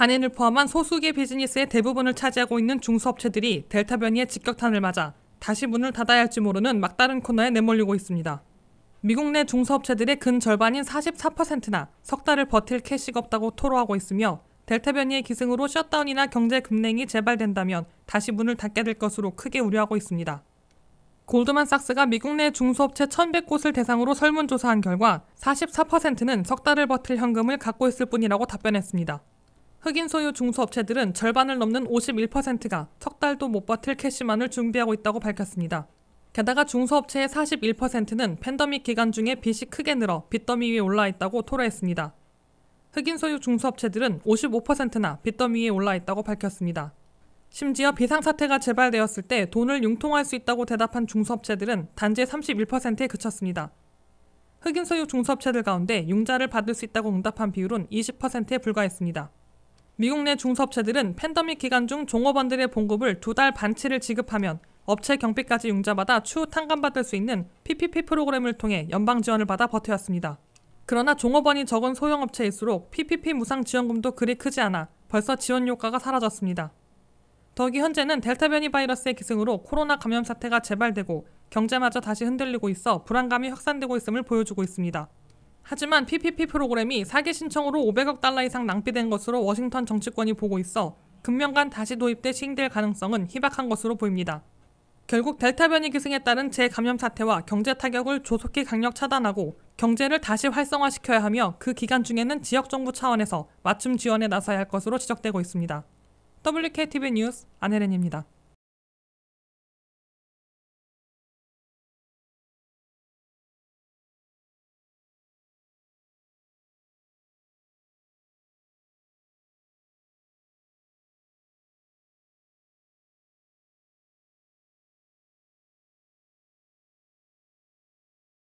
한인을 포함한 소수계 비즈니스의 대부분을 차지하고 있는 중소업체들이 델타 변이의 직격탄을 맞아 다시 문을 닫아야 할지 모르는 막다른 코너에 내몰리고 있습니다. 미국 내 중소업체들의 근 절반인 44%나 석 달을 버틸 캐시가 없다고 토로하고 있으며 델타 변이의 기승으로 셧다운이나 경제 급냉이 재발된다면 다시 문을 닫게 될 것으로 크게 우려하고 있습니다. 골드만삭스가 미국 내 중소업체 1,100곳을 대상으로 설문조사한 결과 44%는 석 달을 버틸 현금을 갖고 있을 뿐이라고 답변했습니다. 흑인 소유 중소업체들은 절반을 넘는 51%가 석 달도 못 버틸 캐시만을 준비하고 있다고 밝혔습니다. 게다가 중소업체의 41%는 팬더믹 기간 중에 빚이 크게 늘어 빚더미 위에 올라있다고 토로했습니다. 흑인 소유 중소업체들은 55%나 빚더미 위에 올라있다고 밝혔습니다. 심지어 비상사태가 재발되었을 때 돈을 융통할 수 있다고 대답한 중소업체들은 단지 31%에 그쳤습니다. 흑인 소유 중소업체들 가운데 융자를 받을 수 있다고 응답한 비율은 20%에 불과했습니다. 미국 내 중소업체들은 팬더믹 기간 중 종업원들의 봉급을 두 달 반치를 지급하면 업체 경비까지 융자받아 추후 탕감받을 수 있는 PPP 프로그램을 통해 연방 지원을 받아 버텨왔습니다. 그러나 종업원이 적은 소형업체일수록 PPP 무상 지원금도 그리 크지 않아 벌써 지원 효과가 사라졌습니다. 더기 현재는 델타 변이 바이러스의 기승으로 코로나 감염 사태가 재발되고 경제마저 다시 흔들리고 있어 불안감이 확산되고 있음을 보여주고 있습니다. 하지만 PPP 프로그램이 사기 신청으로 500억 달러 이상 낭비된 것으로 워싱턴 정치권이 보고 있어 금년간 다시 도입돼 시행될 가능성은 희박한 것으로 보입니다. 결국 델타 변이 기승에 따른 재감염 사태와 경제 타격을 조속히 강력 차단하고 경제를 다시 활성화시켜야 하며 그 기간 중에는 지역 정부 차원에서 맞춤 지원에 나서야 할 것으로 지적되고 있습니다. WKTV 뉴스 안혜렌입니다.